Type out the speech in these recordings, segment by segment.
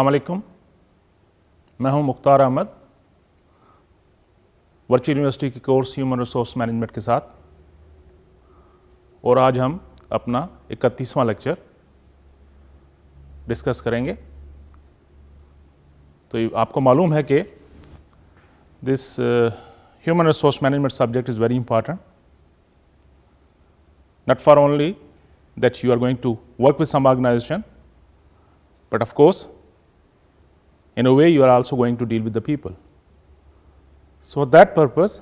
अलैक्म मैं हूं Mukhtar Ahmed virtual university के कोर्स ह्यूमन रिसोर्स मैनेजमेंट के साथ और आज हम अपना इकतीसवां लेक्चर डिस्कस करेंगे तो आपको मालूम है कि this human resource management subject is very important not for only that you are going to work with some organisation but of in a way you are also going to deal with the people. So, for that purpose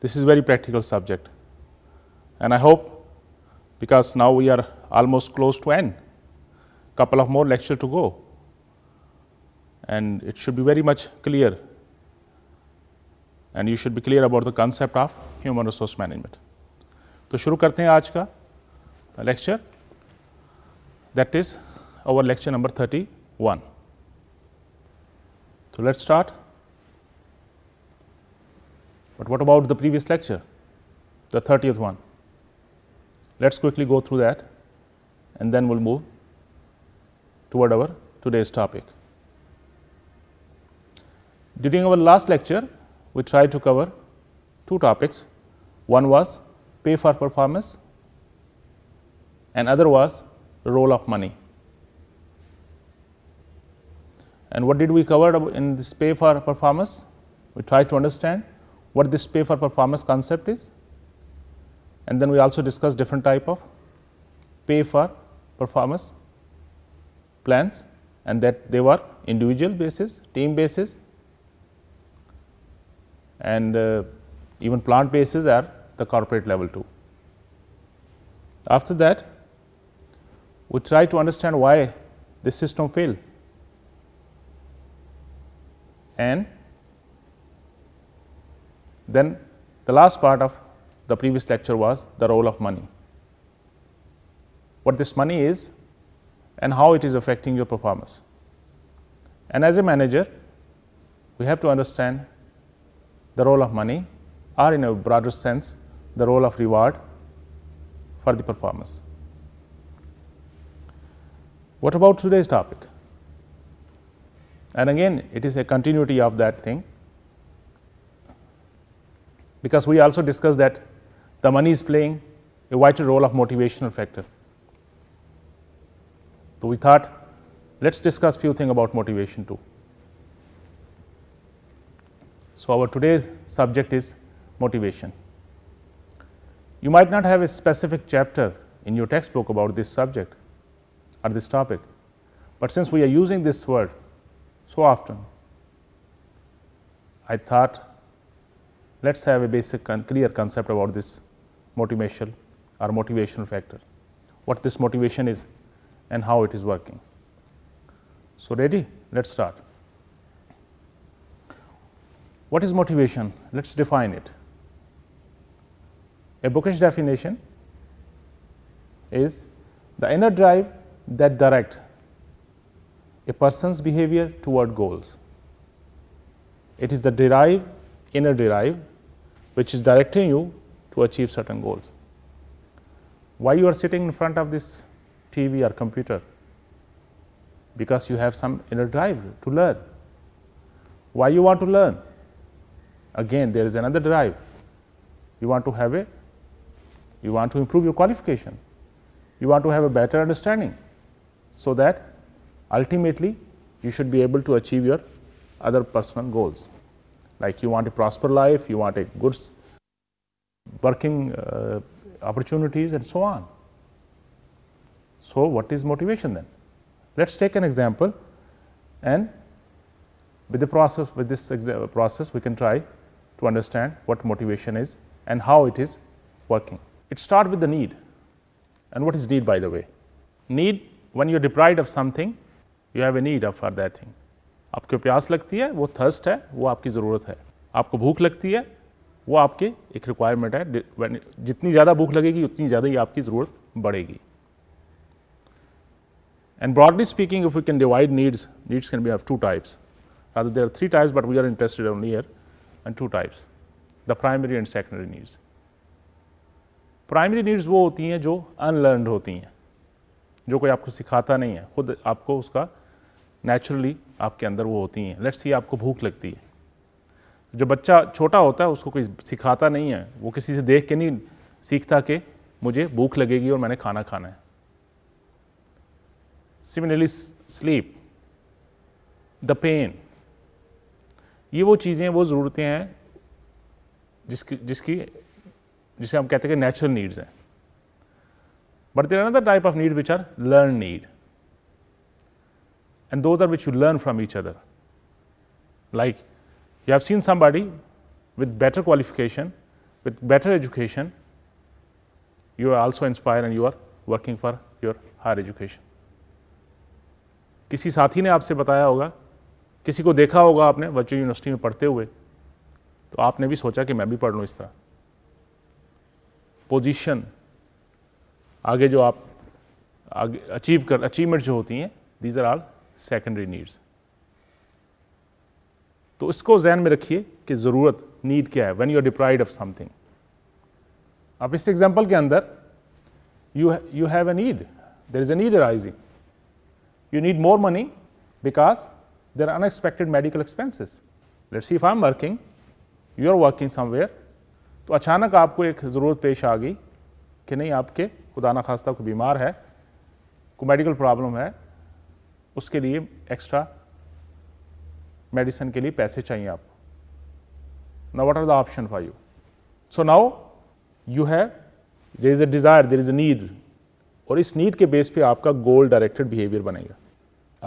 this is very practical subject and I hope because now we are almost close to end couple of more lecture to go and it should be very much clear and you should be clear about the concept of human resource management. So, शुरू करते हैं आज का lecture that is our lecture number thirty one. So, let us start. But what about the previous lecture, the 30th one? Let us quickly go through that and then we will move toward our today's topic. During our last lecture, we tried to cover two topics. One was pay for performance and other was the role of money. And what did we cover in this pay for performance? We tried to understand what this pay for performance concept is and then we also discussed different type of pay for performance plans and that they were individual basis, team basis and uh, even plant basis are the corporate level too. After that, we try to understand why this system failed and then the last part of the previous lecture was the role of money. What this money is and how it is affecting your performance. And as a manager, we have to understand the role of money or in a broader sense the role of reward for the performance. What about today's topic? and again it is a continuity of that thing because we also discussed that the money is playing a vital role of motivational factor. So, we thought let us discuss few thing about motivation too. So, our today's subject is motivation. You might not have a specific chapter in your textbook about this subject or this topic, but since we are using this word so often. I thought let us have a basic clear concept about this motivational or motivational factor, what this motivation is and how it is working. So, ready let us start. What is motivation? Let us define it. A bookish definition is the inner drive that directs a person's behavior toward goals. It is the drive, inner drive, which is directing you to achieve certain goals. Why you are sitting in front of this TV or computer? Because you have some inner drive to learn. Why you want to learn? Again, there is another drive. You want to have a, you want to improve your qualification. You want to have a better understanding so that Ultimately, you should be able to achieve your other personal goals. Like you want a prosper life, you want a good working uh, opportunities and so on. So, what is motivation then? Let us take an example and with the process, with this process we can try to understand what motivation is and how it is working. It starts with the need and what is need by the way? Need when you are deprived of something you have a need a for that thing आपको प्यास लगती है वो thirst है वो आपकी ज़रूरत है आपको भूख लगती है वो आपके एक रिक्वायरमेंट है जितनी ज़्यादा भूख लगेगी उतनी ज़्यादा ही आपकी ज़रूरत बढ़ेगी and broadly speaking if you can divide needs needs can be have two types rather there three types but we are interested on ear and two types the primary and secondary needs primary needs वो होती हैं जो अनलर्नड होती हैं जो कोई आपको सिखाता नहीं है खुद आपको उसका नेचुरली आपके अंदर वो होती हैं लेट्स सी आपको भूख लगती है जो बच्चा छोटा होता है उसको कोई सिखाता नहीं है वो किसी से देख के नहीं सीखता कि मुझे भूख लगेगी और मैंने खाना खाना है सिमिलरली स्लीप द पेन ये वो चीज़ें वो ज़रूरतें हैं जिसकी जिसकी जिसे हम कहते हैं कि नेचुरल नीड्स हैं but there are another type of need which are learn need and those are which you learn from each other. Like you have seen somebody with better qualification, with better education, you are also inspired and you are working for your higher education. किसी साथी ने आपसे बताया होगा किसी को देखा होगा आपने वर्चुअल यूनिवर्सिटी में पढ़ते हुए तो आपने भी सोचा कि मैं भी पढ़ लूँ इस तरह पोजीशन आगे जो आप आगे अचीव कर अचीवमेंट जो होती हैं these are all secondary needs तो इसको जहन में रखिए कि ज़रूरत नीड क्या है when you are deprived of something अब इस एग्जाम्पल के अंदर you you have a need there is a need rising you need more money because there are unexpected medical expenses let see I am working you are working somewhere तो अचानक आपको एक ज़रूरत पेश आ गई कि नहीं आपके खुदा ना खास्ता को बीमार है को मेडिकल प्रॉब्लम है उसके लिए एक्स्ट्रा मेडिसिन के लिए पैसे चाहिए आपको ना what are the option for you so now you have there is a desire there is a need और इस नीड के बेस पे आपका गोल डायरेक्टेड बिहेवियर बनेगा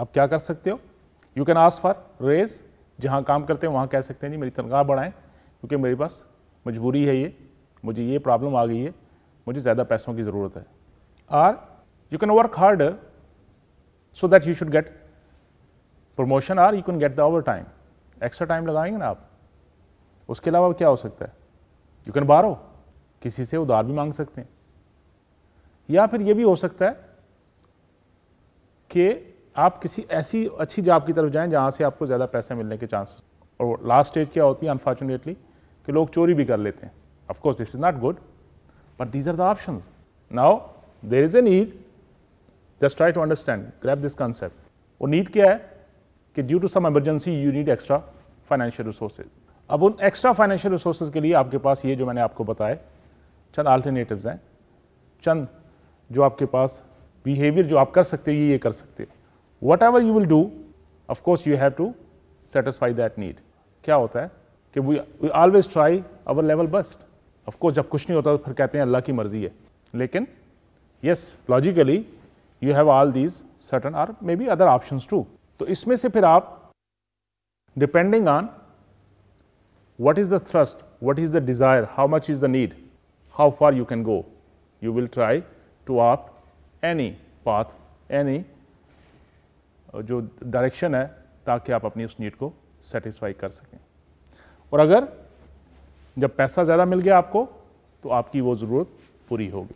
आप क्या कर सकते हो you can ask for raise जहाँ काम करते हैं वहाँ कह सकते हैं जी मेरी तनख्वाह बढ़ाएं क्योंकि मेरे पास मजबूरी है ये मुझे ये प्रॉब्लम आ गई है मुझे ज़्यादा पैसों की ज़रूरत है or you can work harder that you should get get or you can get the overtime extra time लगाएंगे ना आप उसके अलावा क्या हो सकता है यू कैन बारो किसी से उधार भी मांग सकते हैं या फिर यह भी हो सकता है कि आप किसी ऐसी अच्छी जॉब की तरफ जाएं जहां से आपको ज़्यादा पैसे मिलने के चांसेस और लास्ट स्टेज क्या होती है अनफॉर्चुनेटली कि लोग चोरी भी कर लेते हैं of course this is not good but these are the option now there is a need just try to understand grasp this concept वो नीड क्या है कि due to some emergency you need extra financial resources अब उन extra financial resources के लिए आपके पास ये जो मैंने आपको बताए चंद आल्टरनेटिव्स हैं चंद जो आपके पास बिहेवियर जो आप कर सकते हो ये ये कर सकते हो whatever you will do of course you have to satisfy that need क्या होता है कि we we always try our level best of course जब कुछ नहीं होता तो फिर कहते हैं अल्लाह की मर्जी है लेकिन yes logically you have all these certain are may be other option too तो इसमें से फिर आप depending on what is the thrust what is the desire how much is the need how far you can go you will try to आप any path any जो direction है ताकि आप अपनी उस नीड को सेटिस्फाई कर सकें और अगर जब पैसा ज़्यादा मिल गया आपको तो आपकी वो ज़रूरत पूरी होगी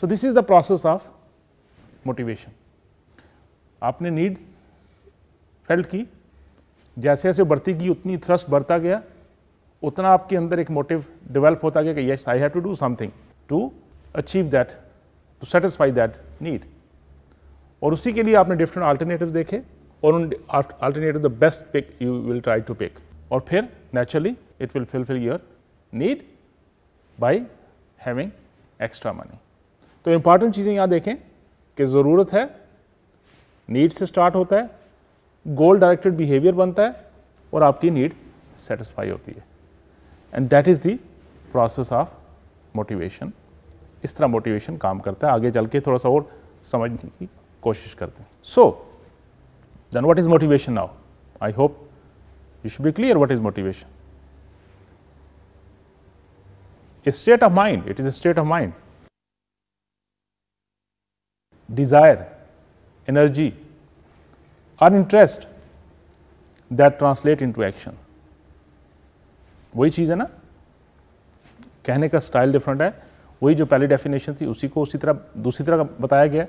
so this is the process of motivation आपने नीड फेल्ट की जैसे जैसे बढ़ती गई उतनी थ्रस्ट बढ़ता गया उतना आपके अंदर एक मोटिव डेवलप होता गया कि yes I have to do something to achieve that to satisfy that need और उसी के लिए आपने डिफरेंट आल्टरनेटिव देखे और उन alternative the best pick you will try to pick और फिर naturally it will fulfil your need by having extra money तो इंपॉर्टेंट चीज़ें यहाँ देखें कि ज़रूरत है नीड से स्टार्ट होता है गोल डायरेक्टेड बिहेवियर बनता है और आपकी नीड सेटिस्फाई होती है and that is the process of motivation इस तरह मोटिवेशन काम करता है आगे चल के थोड़ा सा और समझने की कोशिश करते हैं so then what is motivation now I hope you should be clear what is motivation state of mind it is a state of mind desire, energy or interest that translate into action वही चीज़ है ना कहने का style different है वही जो पहली definition थी उसी को उसी तरह दूसरी तरह बताया गया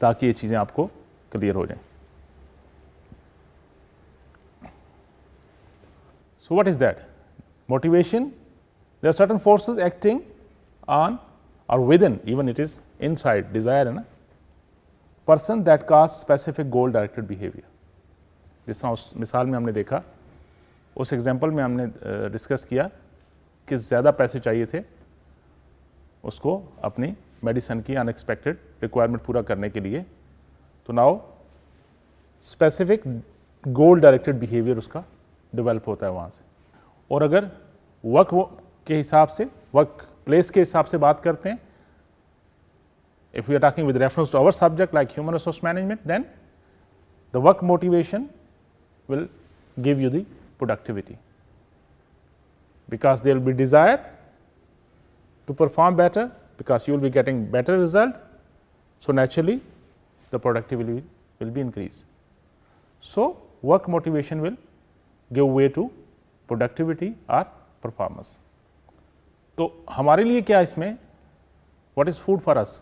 ताकि ये चीज़ें आपको क्लियर हो जाएं So, what is that? Motivation, there are certain forces acting on or within even it is inside desire and person that casts specific goal directed behavior जिस तरह उस मिसाल में हमने देखा उस एग्जाम्पल में हमने डिस्कस किया कि ज़्यादा पैसे चाहिए थे उसको अपनी मेडिसिन की अनएक्सपेक्टेड रिक्वायरमेंट पूरा करने के लिए तो now specific goal directed behaviour उसका डेवलप होता है वहाँ से और अगर वक्त के हिसाब से वक्त Place के हिसाब से बात करते हैं if we are talking with reference to our subject like human resource management then the work motivation will give you the productivity because there will be desire to perform better because you will be getting better result so naturally the productivity will be increased so work motivation will give way to productivity or performance तो हमारे लिए क्या इसमें what is food for us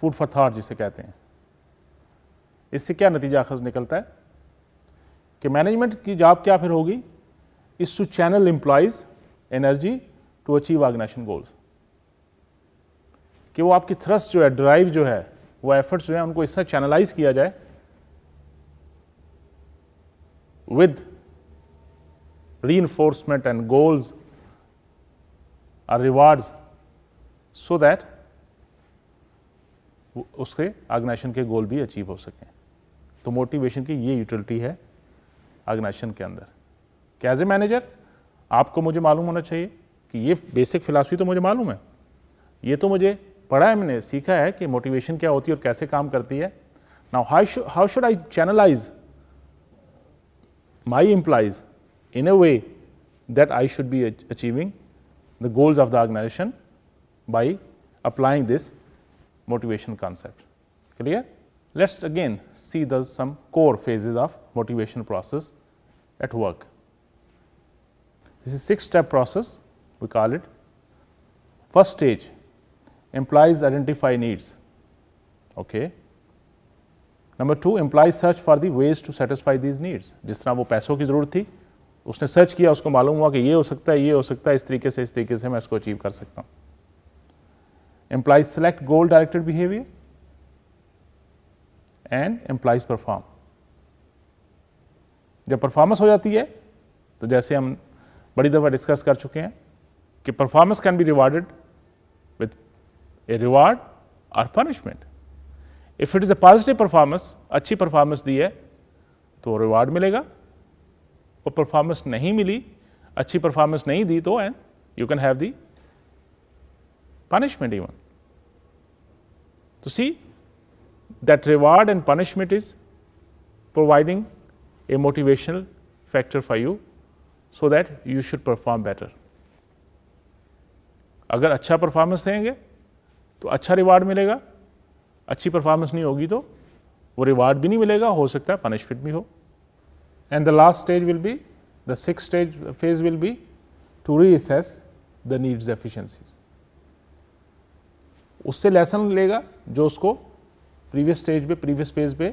food for thought जिसे कहते हैं इससे क्या नतीजा अखज निकलता है कि मैनेजमेंट की जॉब क्या फिर होगी is to channel employees energy to achieve organisation goals कि वो आपकी थ्रस्ट जो है ड्राइव जो है वो एफर्ट्स जो है उनको इस तरह चैनलाइज किया जाए विद री एंड गोल्स और रिवार्ड्स सो दैट उसके ऑर्गेनाइजेशन के गोल भी अचीव हो सकें तो मोटिवेशन की ये यूटिलिटी है ऑर्गेनाइजेशन के अंदर कि एज ए मैनेजर आपको मुझे मालूम होना चाहिए कि ये बेसिक फिलासफी तो मुझे मालूम है ये तो मुझे पढ़ा है मैंने सीखा है कि मोटिवेशन क्या होती है और कैसे काम करती है नाउ शु how should I channelise my employees in a way that I should be achieving the goals of the organization by applying this motivation concept. Clear? Let us again see the some core phases of motivation process at work. This is six step process we call it. First stage implies identify needs. Okay. Number 2 implies search for the ways to satisfy these needs. Just तरह वो पैसों की जरूरत उसने search किया उसको मालूम हुआ कि ये हो सकता है ये हो सकता है इस तरीके से इस तरीके से मैं इसको अचीव कर सकता हूं employees select goal directed behaviour and employees perform जब परफॉर्मेंस हो जाती है तो जैसे हम बड़ी दफ़ा डिस्कस कर चुके हैं कि performance can be rewarded with a reward और punishment if it is a positive performance अच्छी परफॉर्मेंस दी है तो रिवार्ड मिलेगा वो परफॉर्मेंस नहीं मिली अच्छी परफॉर्मेंस नहीं दी तो and you can have the punishment even तो see that reward and punishment is providing a motivational factor for you so that you should perform better अगर अच्छा परफॉर्मेंस देंगे तो अच्छा रिवार्ड मिलेगा अच्छी परफॉर्मेंस नहीं होगी तो वो रिवार्ड भी नहीं मिलेगा हो सकता है पनिशमेंट भी हो and the last stage will be the sixth stage phase will be to reassess the needs efficiencies. उससे लेसन लेगा जो उसको प्रीवियस स्टेज पे प्रीवियस फेज पे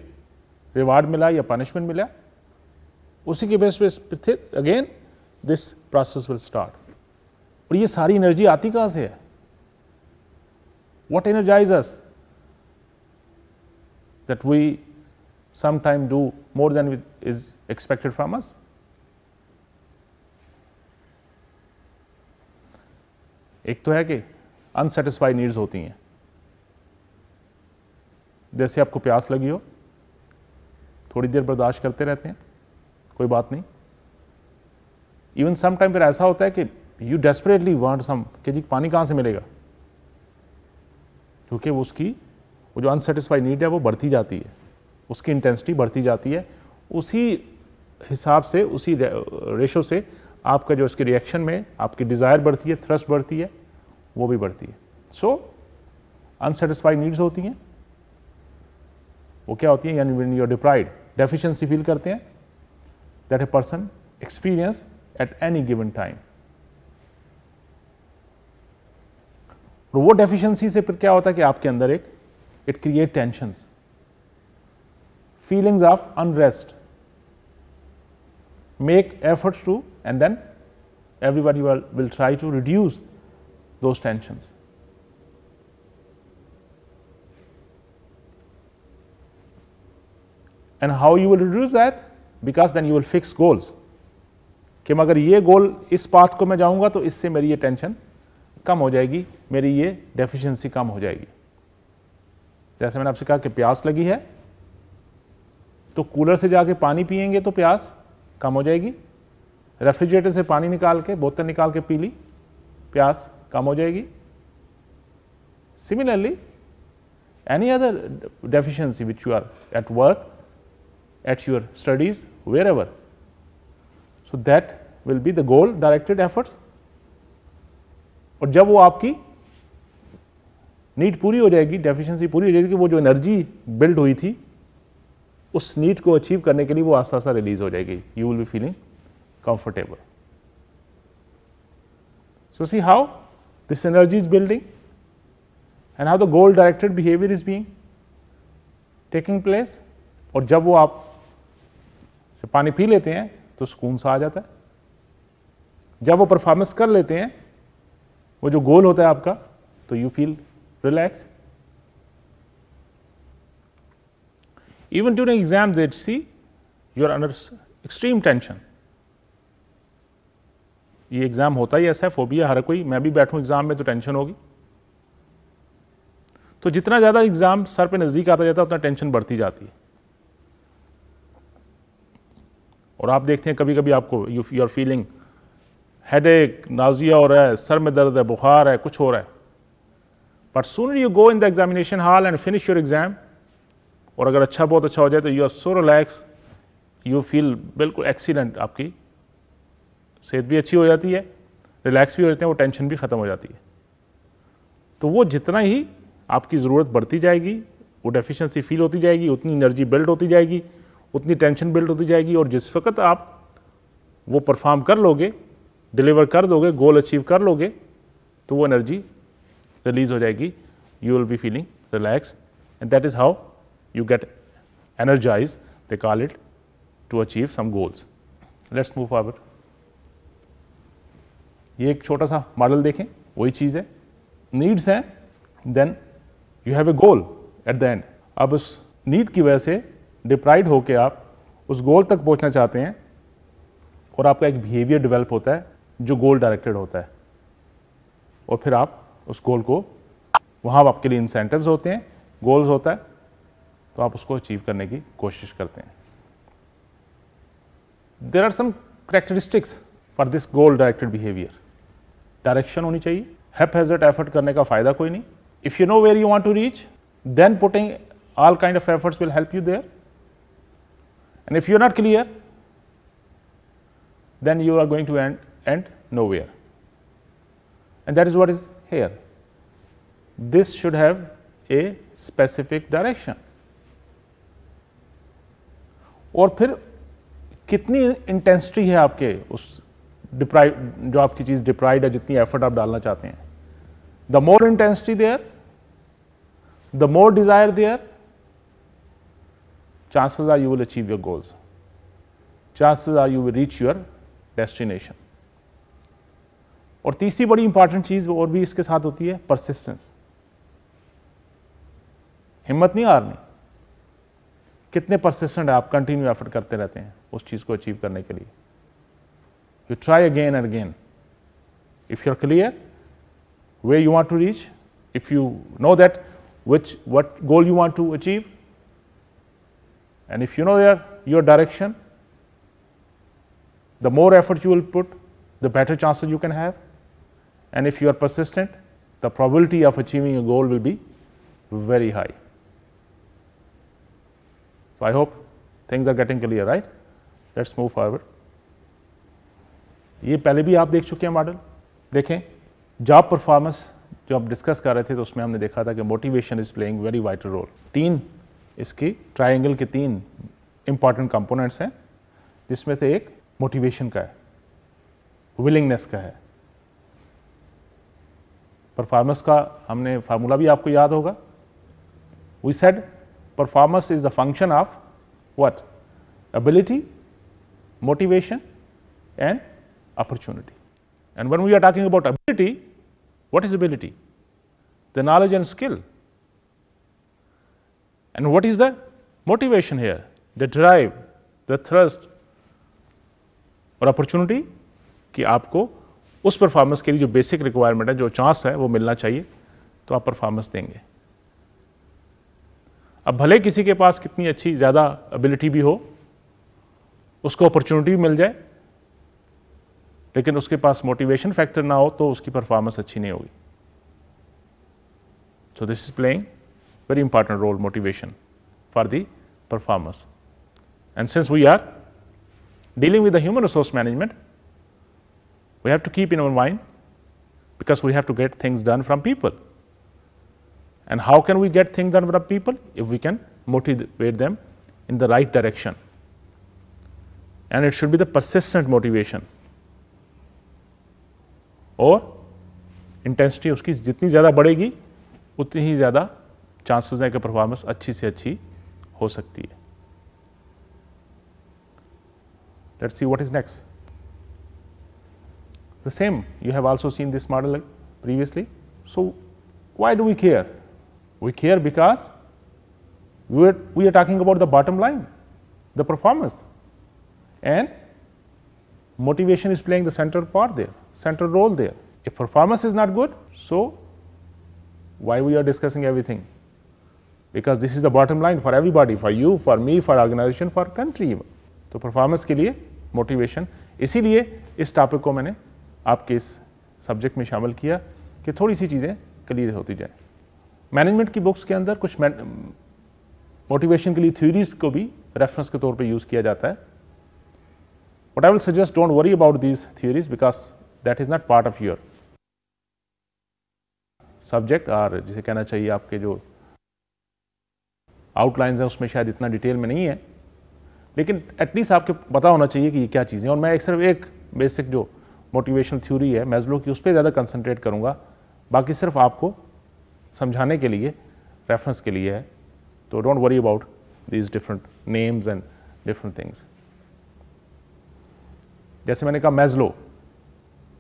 रिवार्ड मिला या पनिशमेंट मिला उसी के बेस पे फिर again this process will start और ये सारी एनर्जी आती कहाँ से है what energizes that we sometime do more than we is expected from us. एक तो है कि अनसेटिस्फाई नीड्स होती हैं जैसे आपको प्यास लगी हो थोड़ी देर बर्दाश्त करते रहते हैं कोई बात नहीं इवन सम टाइम फिर ऐसा होता है कि यू डेस्परेटली वांट सम कि जी पानी कहां से मिलेगा क्योंकि उसकी वो जो अनसेटिस्फाई नीड है वो बढ़ती जाती है उसकी इंटेंसिटी बढ़ती जाती है उसी हिसाब से उसी रेशो से आपका जो इसके रिएक्शन में आपकी डिज़ायर बढ़ती है थ्रस्ट बढ़ती है वो भी बढ़ती है सो अनसेटिस्फाइड नीड्स होती हैं वो क्या होती है यानी when you're deprived deficiency feel करते हैं that a person experience at any given time और वो डेफिशिएंसी से फिर क्या होता है कि आपके अंदर एक it create tension feelings of unrest make efforts to and then everybody will, will try to reduce those tensions. And how you will reduce that? Because then you will fix goals. कि मगर ये गोल इस path को मैं जाऊंगा तो इससे मेरी ये टेंशन कम हो जाएगी मेरी ये डेफिशिएंसी कम हो जाएगी जैसे मैंने आपसे कहा कि प्यास लगी है तो कूलर से जाके पानी पियेंगे तो प्यास कम हो जाएगी रेफ्रिजरेटर से पानी निकाल के बोतल निकाल के पी ली प्यास कम हो जाएगी similarly any other deficiency which you are at work at your studies wherever so that will be the goal directed efforts और जब वो आपकी नीड पूरी हो जाएगी डेफिशिएंसी पूरी हो जाएगी वो जो एनर्जी बिल्ड हुई थी उस नीड को अचीव करने के लिए वो आसा सा रिलीज हो जाएगी you will be feeling comfortable so see how this energy is building and how the goal directed behaviour is being taking place और जब वो आप पानी पी लेते हैं तो सुकून सा आ जाता है जब वो परफॉर्मेंस कर लेते हैं वो जो गोल होता है आपका तो you feel relax Even during exam, they'd see you are under extreme tension. ये एग्ज़ाम होता ही ऐसा है फोबिया हर कोई मैं भी बैठूं एग्ज़ाम में तो टेंशन होगी तो जितना ज़्यादा एग्ज़ाम सर पे नज़दीक आता जाता है उतना टेंशन बढ़ती जाती है और आप देखते हैं कभी कभी आपको you you are feeling headache nausea हो रहा है सर में दर्द है बुखार है कुछ हो रहा है but soon you go in the examination hall and finish your exam और अगर अच्छा बहुत अच्छा हो जाए तो you are so relax you feel बिल्कुल एक्सीलेंट आपकी सेहत भी अच्छी हो जाती है रिलैक्स भी हो जाते हैं वो टेंशन भी ख़त्म हो जाती है तो वो जितना ही आपकी ज़रूरत बढ़ती जाएगी वो डेफिशिएंसी फील होती जाएगी उतनी एनर्जी बिल्ड होती जाएगी उतनी टेंशन बिल्ड होती जाएगी और जिस वक्त आप वो परफॉर्म कर लोगे डिलीवर कर दोगे गोल अचीव कर लोगे तो वो एनर्जी रिलीज़ हो जाएगी you will be feeling relax and that is how you get energized, they call it to achieve some goals. Let's move forward. ये एक छोटा सा मॉडल देखें वही चीज़ है नीड्स हैं then you have a goal at the end अब उस नीड की वजह से डिप्राइड होकर आप उस गोल तक पहुंचना चाहते हैं और आपका एक बिहेवियर डेवलप होता है जो गोल डायरेक्टेड होता है और फिर आप उस गोल को वहां आपके लिए इंसेंटिव होते हैं गोल्स होता है तो आप उसको अचीव करने की कोशिश करते हैं there are some characteristics for this goal directed behaviour direction होनी चाहिए हैप हेजर्ट एफर्ट करने का फायदा कोई नहीं if you know where you want to reach then putting all kind of efforts will help you there and if you not clear then you are going to end and nowhere and that is what is here this should have a specific direction और फिर कितनी intensity है आपके उस deprive जो आपकी चीज़ deprived है जितनी एफर्ट आप डालना चाहते हैं the more intensity there the more desire there chances are you will achieve your goals chances are you will reach your destination और तीसरी बड़ी इंपॉर्टेंट चीज और भी इसके साथ होती है परसिस्टेंस हिम्मत नहीं हारनी कितने परसिस्टेंट आप कंटिन्यू एफर्ट करते रहते हैं उस चीज़ को अचीव करने के लिए you try again and again if you are clear way you want to reach if you know that which what goal you want to achieve and if you know your, your direction the more effort you will put the better chances you can have and if you are persistent the probability of achieving a goal will be very high So, I hope things are getting clear right Let's move forward. ये पहले भी आप देख चुके हैं model देखें job performance जो आप डिस्कस कर रहे थे तो उसमें हमने देखा था कि motivation is playing very vital role तीन इसकी ट्राइंगल के तीन इंपॉर्टेंट कंपोनेंट्स हैं जिसमें से एक मोटिवेशन का है विलिंगनेस का है परफॉर्मेंस का हमने फार्मूला भी आपको याद होगा we said Performance is the function of what? Ability, motivation and opportunity. And when we are talking about ability, what is ability? The knowledge and skill. And what is the motivation here? The drive, the thrust और opportunity कि आपको उस performance के लिए जो basic requirement है जो chance है वो मिलना चाहिए तो आप परफॉर्मेंस देंगे अब भले किसी के पास कितनी अच्छी ज्यादा एबिलिटी भी हो उसको अपॉर्चुनिटी भी मिल जाए लेकिन उसके पास मोटिवेशन फैक्टर ना हो तो उसकी परफॉर्मेंस अच्छी नहीं होगी so this is playing very important role motivation for the performance and since we are dealing with the human resource management we have to keep in our mind because we have to get things done from people And how can we get things out of people? If we can motivate them in the right direction. And it should be the persistent motivation Or intensity, उसकी jitni ज़्यादा badegi, utni hi ज़्यादा chances hai कि performance अच्छी se achhi ho sakti hai. let let's see what is next. The same, you have also seen this model previously. So, why do we care? We care because we are, we are talking about the bottom line, the performance. And motivation is playing the central part there, central role there. If performance is not good, so why we are discussing everything? Because this is the bottom line for everybody, for you, for me, for organization, for country even. तो performance के लिए motivation इसीलिए इस topic को मैंने आपके इस subject में शामिल किया कि थोड़ी सी चीज़ें क्लियर होती जाएं मैनेजमेंट की बुक्स के अंदर कुछ मोटिवेशन के लिए थ्योरीज को भी रेफरेंस के तौर पे यूज़ किया जाता है but I will suggest don't worry about these theories because that is not part of your subject और जिसे कहना चाहिए आपके जो आउटलाइंस हैं उसमें शायद इतना डिटेल में नहीं है लेकिन एटलीस्ट आपके पता होना चाहिए कि ये क्या चीज़ें और मैं एक सिर्फ एक बेसिक जो मोटिवेशनल थ्योरी है मैजलो की उस पर ज़्यादा कंसनट्रेट करूँगा बाकी सिर्फ आपको समझाने के लिए रेफरेंस के लिए है तो don't worry about these different names and different things जैसे मैंने कहा मेजलो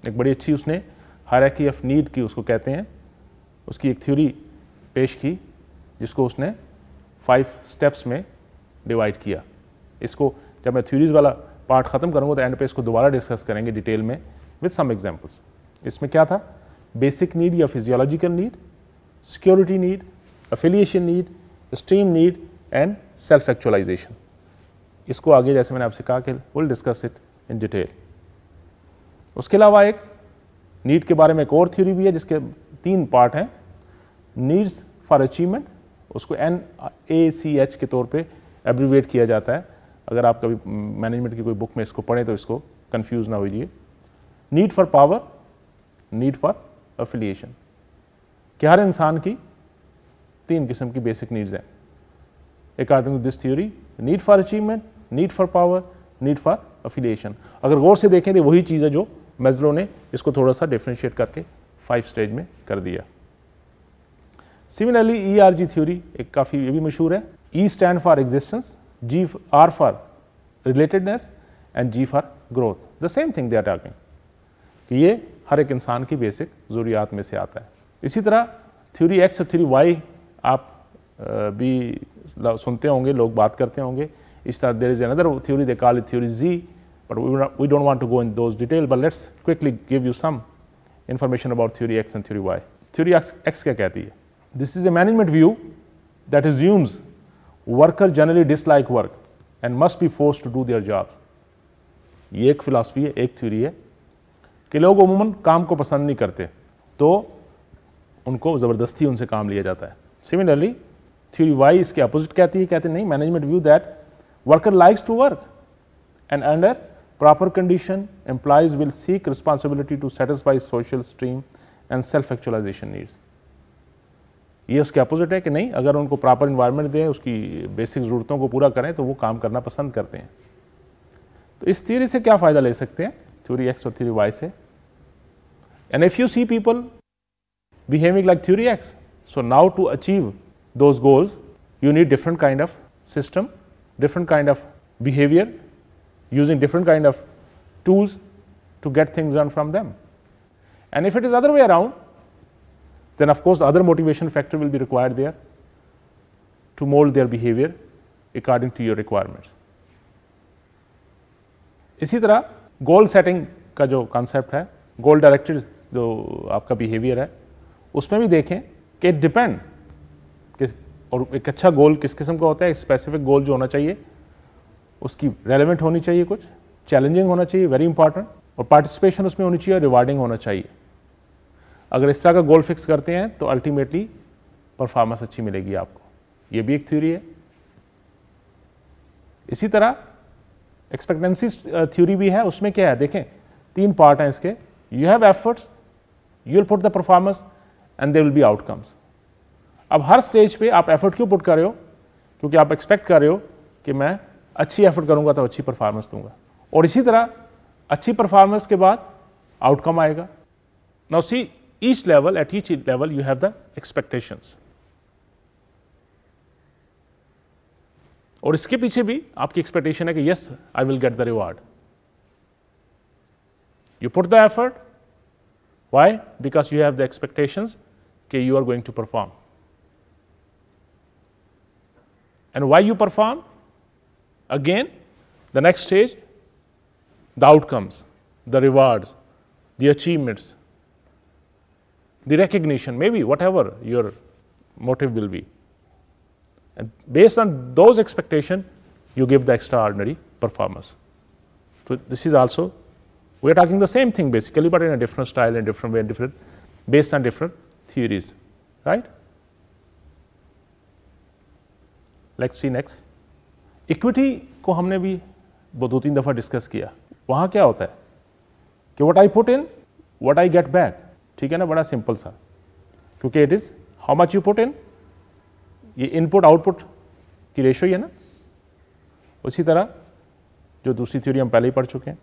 एक बड़ी अच्छी उसने हायरकी ऑफ नीड की उसको कहते हैं उसकी एक थ्योरी पेश की जिसको उसने फाइव स्टेप्स में डिवाइड किया इसको जब मैं थ्योरीज वाला पार्ट ख़त्म करूँगा तो एंड पे इसको दोबारा डिस्कस करेंगे डिटेल में विद सम एग्जांपल्स इसमें क्या था बेसिक नीड या physiological need security need, affiliation need, stream need and self actualization. इसको आगे जैसे मैंने आपसे कहा कि will discuss it in detail उसके अलावा एक नीड के बारे में एक और थ्योरी भी है जिसके तीन पार्ट हैं नीड्स फॉर अचीवमेंट उसको एन ए सी एच के तौर पे एब्रिवेट किया जाता है अगर आप कभी मैनेजमेंट की कोई बुक में इसको पढ़ें तो इसको कंफ्यूज ना होइए need for power need for affiliation कि हर इंसान की तीन किस्म की बेसिक नीड्स हैं according to this theory need for achievement need for power need for affiliation अगर गौर से देखें तो वही चीज़ है जो मेजलो ने इसको थोड़ा सा डिफ्रेंशिएट करके फाइव स्टेज में कर दिया similarly E R G theory एक काफ़ी ये भी मशहूर है E stand for existence G R for relatedness and G for growth the same thing they are talking कि ये हर एक इंसान की बेसिक ज़रूरियात में से आता है इसी तरह थ्योरी एक्स और थ्योरी वाई आप भी सुनते होंगे लोग बात करते होंगे इस तरह there is another theory they call theory G but we don't want to go in those detail but let's quickly give you some information about theory X and theory Y theory X क्या कहती है this is a management view that assumes worker generally dislike work and must be force to do their job ये एक philosophy है एक theory है कि लोग अमूमन काम को पसंद नहीं करते तो उनको ज़बरदस्ती उनसे काम लिया जाता है सिमिलरली थ्योरी वाई इसके अपोजिट कहती है कहते नहीं management view that worker likes to work and under proper condition employees will seek responsibility to satisfy social esteem and self actualisation needs ये उसके अपोजिट है कि नहीं अगर उनको प्रॉपर इन्वायरमेंट दें उसकी बेसिक ज़रूरतों को पूरा करें तो वो काम करना पसंद करते हैं तो इस थ्योरी से क्या फ़ायदा ले सकते हैं थ्योरी एक्स और थ्योरी वाई से and if you see people behaving like theory X. So now to achieve those goals, you need different kind of system, different kind of behavior, using different kind of tools to get things done from them. And if it is other way around, then of course other motivation factor will be required there to mold their behavior according to your requirements. इसी तरह goal setting का जो concept है गोल directed जो आपका behaviour है उसमें भी देखें कि इट डिपेंड किस और एक अच्छा गोल किस किस्म का होता है स्पेसिफिक गोल जो होना चाहिए उसकी रेलिवेंट होनी चाहिए कुछ चैलेंजिंग होना चाहिए वेरी इंपॉर्टेंट और पार्टिसिपेशन उसमें होनी चाहिए और रिवार्डिंग होना चाहिए अगर इस तरह का गोल फिक्स करते हैं तो अल्टीमेटली परफॉर्मेंस अच्छी मिलेगी आपको ये भी एक थ्योरी है इसी तरह एक्सपेक्टेंसी थ्योरी भी है उसमें क्या है देखें तीन पार्ट हैं इसके you have efforts you will put the performance and there will be outcomes अब हर स्टेज पे आप एफर्ट क्यों पुट कर रहे हो क्योंकि आप एक्सपेक्ट कर रहे हो कि मैं अच्छी एफर्ट करूंगा तो अच्छी परफॉर्मेंस दूंगा और इसी तरह अच्छी परफॉर्मेंस के बाद आउटकम आएगा now see each level at each level you have the expectations और इसके पीछे भी आपकी एक्सपेक्टेशन है कि yes I will get the reward you put the effort why because you have the expectation okay, you are going to perform. And why you perform? Again, the next stage, the outcomes, the rewards, the achievements, the recognition, maybe whatever your motive will be. And based on those expectations, you give the extraordinary performance. So this is also, we are talking the same thing basically, but in a different style, in different way, in different, based on different theories, right. Let's see next. Equity को हमने भी दो तीन दफ़ा discuss किया वहां क्या होता है कि what I put in what I get back ठीक है ना बड़ा सिंपल सा क्योंकि it is how much you put in ये इनपुट आउटपुट की रेशो ही है ना उसी तरह जो दूसरी थ्योरी हम पहले ही पढ़ चुके हैं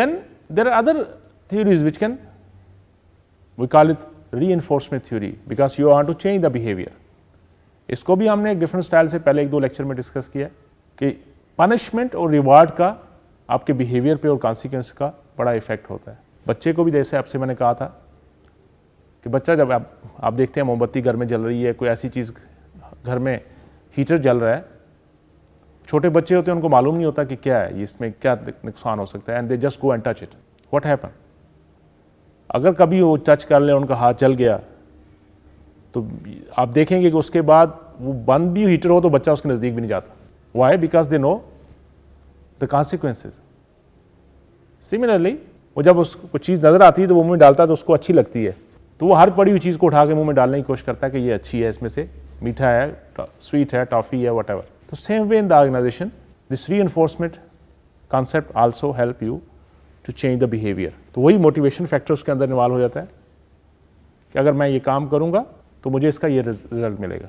then there are other theories which can we call it enforcement theory because you are to change the behaviour इसको भी हमने एक डिफरेंट स्टाइल से पहले एक दो लेक्चर में डिस्कस किया कि पनिशमेंट और रिवार्ड का आपके बिहेवियर पे और कॉन्सिक्वेंस का बड़ा इफेक्ट होता है बच्चे को भी जैसे आपसे मैंने कहा था कि बच्चा जब आप आप देखते हैं मोमबत्ती घर में जल रही है कोई ऐसी चीज़ घर में हीटर जल रहा है छोटे बच्चे होते हैं उनको मालूम नहीं होता कि क्या है इसमें क्या नुकसान हो सकता है and they just go and touch it what happen अगर कभी वो टच कर लें उनका हाथ चल गया तो आप देखेंगे कि उसके बाद वो बंद भी हीटर हो तो बच्चा उसके नज़दीक भी नहीं जाता why because they know the consequences similarly वो जब उसको चीज़ नज़र आती है तो वो मुँह में डालता है तो उसको अच्छी लगती है तो वो हर पड़ी हुई चीज़ को उठा के मुँह में डालने की कोशिश करता है कि ये अच्छी है इसमें से मीठा है स्वीट है टॉफ़ी है वट तो same way in the organization this reinforcement concept also help you to change the behaviour तो वही मोटिवेशन फैक्टर उसके अंदर इन्वॉल्व हो जाता है कि अगर मैं ये काम करूंगा तो मुझे इसका ये रिजल्ट मिलेगा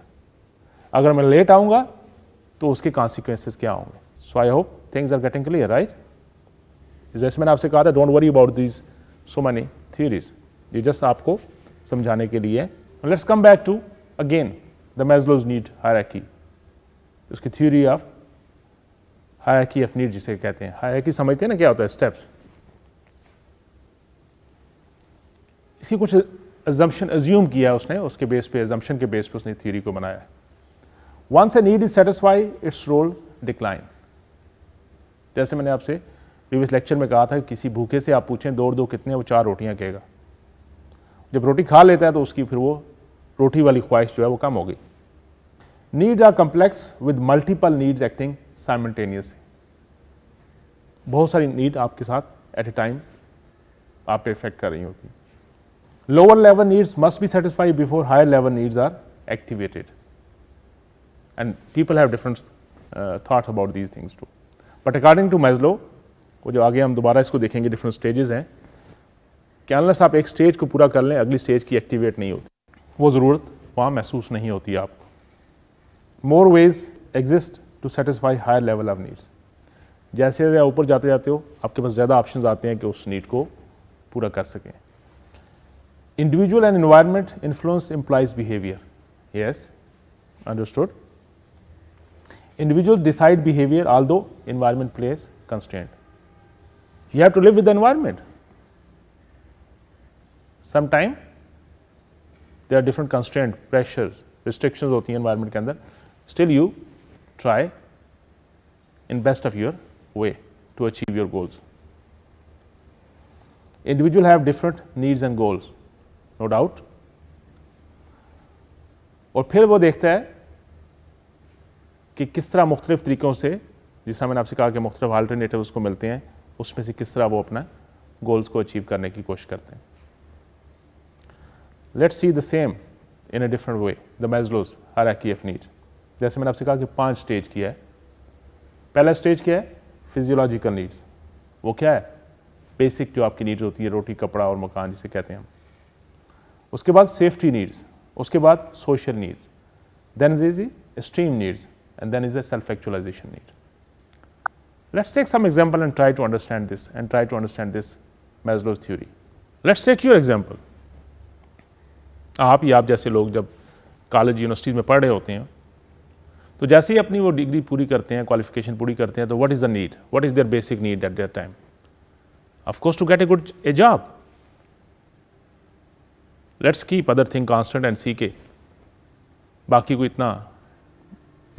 अगर मैं लेट आऊँगा तो उसके कॉन्सिक्वेंसेज क्या होंगे so I hope things are getting clear right जैसे मैंने आपसे कहा था don't worry about these so many theories ये जस्ट आपको समझाने के लिए let's come back to again the Maslow's need hierarchy उसकी थ्योरी ऑफ की ऑफ नीड जिसे कहते हैं की समझते हैं ना क्या होता है स्टेप्स इसकी कुछ एजम्पन एज्यूम किया उसने उसके बेस पे एजम्पन के बेस पे उसने थ्योरी को बनाया है once a need is satisfy its role decline जैसे मैंने आपसे प्रीवियस लेक्चर में कहा था कि किसी भूखे से आप पूछें दो दो कितने वो चार रोटियां कहेगा जब रोटी खा लेता है तो उसकी फिर वो रोटी वाली ख्वाहिश जो है वो कम हो गई need are complex with multiple needs acting simultaneously बहुत सारी नीड आपके साथ एट ए टाइम आप पे इफेक्ट कर रही होती हैं Lower level needs must be satisfied before higher level needs are activated. And people have different uh, thought about these things too. But according to Maslow, वो जो आगे हम दोबारा इसको देखेंगे डिफरेंट स्टेजेस हैं कि अनलेस आप एक स्टेज को पूरा कर लें अगली स्टेज की एक्टिवेट नहीं होती वो ज़रूरत वहाँ महसूस नहीं होती आपको more ways exist to satisfy higher level of needs जैसे जैसे ऊपर जाते जाते हो आपके पास ज़्यादा ऑप्शन आते हैं कि उस नीड को पूरा कर सकें individual and environment influence implies behavior. Yes, understood. Individual decide behavior although environment plays constraint. You have to live with the environment. Sometime there are different constraint, pressures, restrictions of the environment Still you try in best of your way to achieve your goals. Individual have different needs and goals. No doubt और फिर वो देखता है कि किस तरह मुख्तलिफ तरीक़ों से जिस मैंने आपसे कहा कि मुख्तलिफ आल्टरनेटिव उसको मिलते हैं उसमें से किस तरह वो अपना गोल्स को अचीव करने की कोशिश करते हैं let's see the same in a different way the Maslow's hierarchy of need जैसे मैंने आपसे कहा कि पांच स्टेज की है पहला स्टेज क्या है फिजियोलॉजिकल नीड्स वो क्या है बेसिक जो आपकी नीड्स होती है रोटी कपड़ा और मकान जिसे कहते हैं हम उसके बाद सेफ्टी नीड्स उसके बाद social needs then is is extreme needs and then is a self actualization need let's take some example and try to understand this and try to understand this Maslow's theory let's take your example आप या आप जैसे लोग जब college universities में पढ़ रहे होते हैं तो जैसे ही अपनी वो डिग्री पूरी करते हैं क्वालिफिकेशन पूरी करते हैं तो what is the need what is their basic need at that time of to get a good a job let's keep other thing constant and see के बाकी को इतना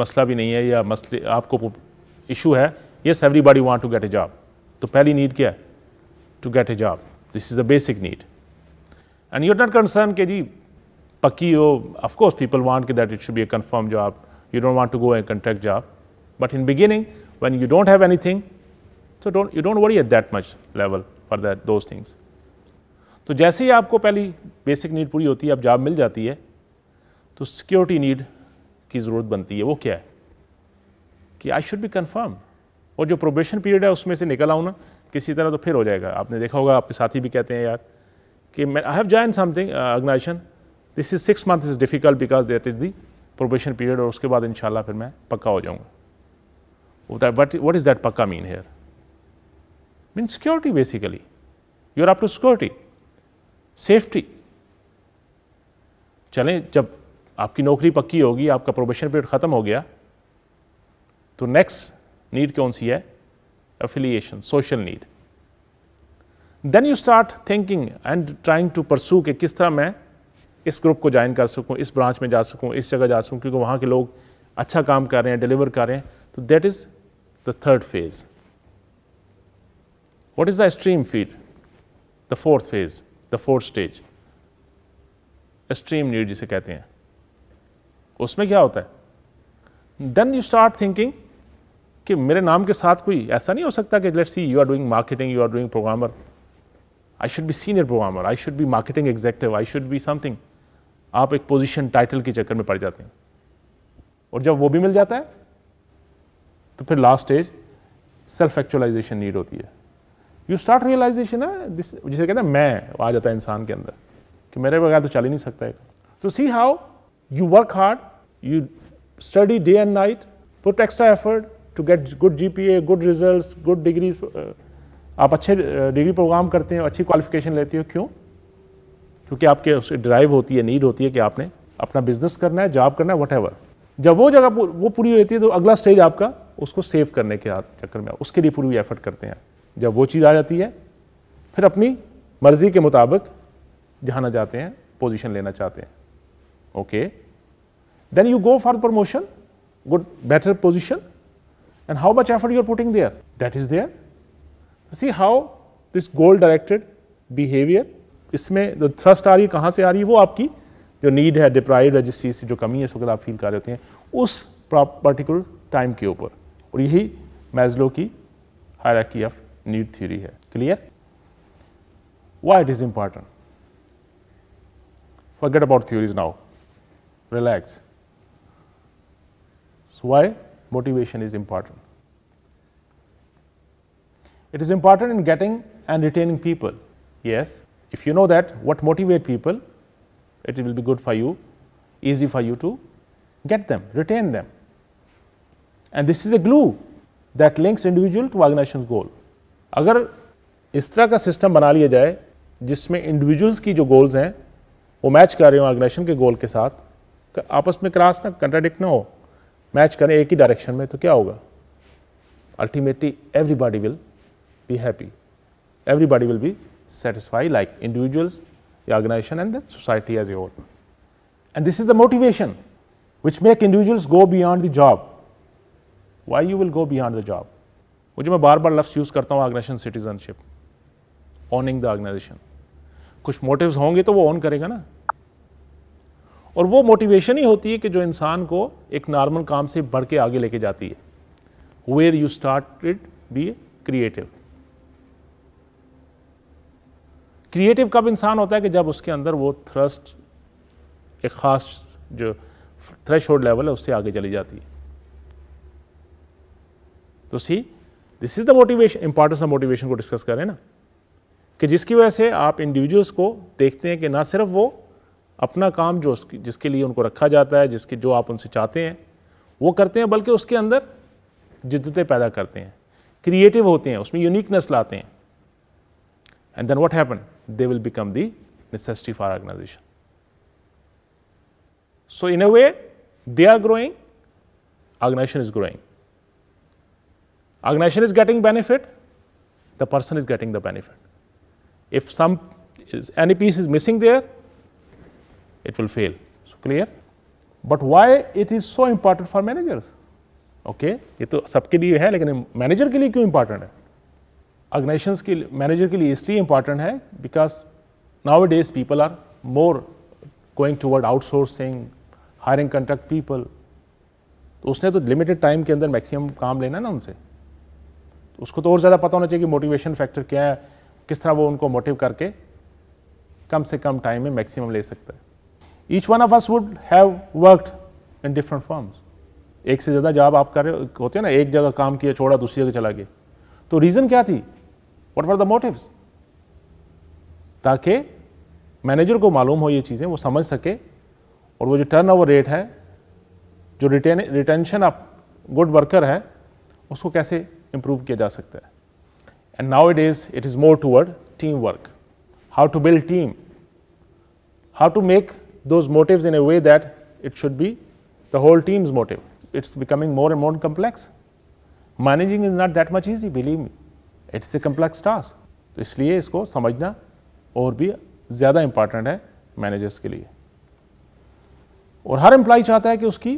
मसला भी नहीं है या मसले आपको इशू है yes everybody want to get a job तो पहली नीड क्या है to get a job this is a basic need and you're not concern कि जी पक्की हो ऑफकोर्स पीपल वॉन्ट कि that it should be a confirm job you don't want to go a contract job but in beginning when you don't have any thing so don't you don't worry at that much level for that those things तो जैसे ही आपको पहली basic need पूरी होती है अब job मिल जाती है तो सिक्योरिटी नीड की ज़रूरत बनती है वो क्या है कि आई शुड बी कन्फर्म और जो प्रोबेशन पीरियड है उसमें से निकल आऊँ ना किसी तरह तो फिर हो जाएगा आपने देखा होगा आपके साथी भी कहते हैं यार कि मैं I have join something organization this is six month is difficult because that is the probation period और उसके बाद इन फिर मैं पक्का हो जाऊँगा वट वट इज़ दैट पक्का mean here mean security basically you are up to security safety चलें जब आपकी नौकरी पक्की होगी आपका प्रोबेशन पीरियड ख़त्म हो गया तो नेक्स्ट नीड कौन सी है affiliation social need then you start thinking and trying to pursue कि किस तरह मैं इस ग्रुप को ज्वाइन कर सकूं इस ब्रांच में जा सकूं इस जगह जा सकूं क्योंकि वहां के लोग अच्छा काम कर रहे हैं डिलीवर कर रहे हैं तो that is the third phase what is the stream feed the fourth phase fourth stage extreme need जिसे कहते हैं उसमें क्या होता है देन यू स्टार्ट थिंकिंग कि मेरे नाम के साथ कोई ऐसा नहीं हो सकता कि let's see you are doing marketing you are doing programmer I should be senior programmer I should be marketing executive I should be something आप एक पोजीशन टाइटल के चक्कर में पड़ जाते हैं और जब वो भी मिल जाता है तो फिर last stage self actualization need होती है यू स्टार्ट रियलाइजेशन है दिस जिसे कहते हैं मैं आ जाता है इंसान के अंदर कि मेरे बगैर तो चल ही नहीं सकता एक तो see how you work hard you study day and night put extra effort to get good G P A good result good degree आप अच्छे डिग्री uh, प्रोग्राम करते हो अच्छी क्वालिफिकेशन लेते हो क्यों क्योंकि आपके उससे ड्राइव होती है नीड होती है कि आपने अपना बिजनेस करना है जॉब करना है वट जब वो जगह वो पूरी होती है तो अगला स्टेज आपका उसको सेव करने के चक्कर में उसके लिए पूरी एफर्ट करते हैं जब वो चीज़ आ जाती है फिर अपनी मर्ज़ी के मुताबिक जहाना चाहते हैं पोजीशन लेना चाहते हैं okay then you go for promotion good better position and how much effort you are putting there that is there see how this goal directed behaviour इसमें जो थ्रस्ट आ रही है कहाँ से आ रही है वो आपकी जो नीड है डिप्राइव है जिस चीज़ से जो कमी है इस वक्त आप फील कर रहे होते हैं उस पर्टिकुलर टाइम के ऊपर और यही मैजलो की hierarchy of need theory here clear why it is important forget about theories now relax so why motivation is important it is important in getting and retaining people yes if you know that what motivate people it will be good for you easy for you to get them retain them and this is the glue that links individual to organization's goal अगर इस तरह का system बना लिया जाए जिसमें individuals की जो गोल्स हैं वो मैच कर रहे हो ऑर्गेनाइजेशन के गोल के साथ तो आपस में क्रास ना कंट्राडिक्ट ना हो मैच करें एक ही डायरेक्शन में तो क्या होगा ultimately everybody will be happy everybody will be satisfy like individuals organization and the society as a whole and this is the motivation which make individuals go beyond the job why you will go beyond the job वो जो मैं बार बार लफ्स use करता हूँ organization citizenship owning the organization कुछ motive होंगे तो वो ऑन करेगा ना और वो मोटिवेशन ही होती है कि जो इंसान को एक नॉर्मल काम से बढ़ के आगे लेके जाती है where you start it be creative creative कब इंसान होता है कि जब उसके अंदर वो थ्रस्ट एक खास जो थ्रेश लेवल है उससे आगे चली जाती है तो see this is the motivation importance of motivation को डिस्कस करें ना कि जिसकी वजह से आप इंडिविजुअल्स को देखते हैं कि ना सिर्फ वो अपना काम जो जिसके लिए उनको रखा जाता है जिसके जो आप उनसे चाहते हैं वो करते हैं बल्कि उसके अंदर जिद्दतें पैदा करते हैं क्रिएटिव होते हैं उसमें यूनिकनेस लाते हैं and then what happen they will become the necessity for organization so in a way they are growing organization is growing organization is getting benefit, the person is getting the benefit. If some is, any piece is missing there, it will fail. So clear. But why it is so important for managers? Okay, ये तो सबके लिए है, लेकिन manager के लिए क्यों important है? Organizations के manager के लिए इसलिए important है, because nowadays people are more going toward outsourcing, hiring contract people. तो उसने तो limited time के अंदर maximum काम लेना है ना उनसे. उसको तो और ज़्यादा पता होना चाहिए कि मोटिवेशन फैक्टर क्या है किस तरह वो उनको मोटिव करके कम से कम टाइम में मैक्सिमम ले सकता है each one of us would have worked in different forms एक से ज़्यादा जॉब आप कर रहे होते हैं ना एक जगह काम किया छोड़ा दूसरी जगह चला गया तो रीज़न क्या थी वट वर द मोटिवस ताकि मैनेजर को मालूम हो ये चीज़ें वो समझ सके और वो जो टर्न ओवर रेट है जो retain retention of good worker है उसको कैसे इम्प्रूव किया जा सकता है and now it is it is more toward team work how to build team how to make those motive in a way that it should be the whole team is motive it's becoming more and more complex managing is not that much easy believe me it's a complex task तो इसलिए इसको समझना और भी ज्यादा important है managers के लिए और हर एम्प्लॉय चाहता है कि उसकी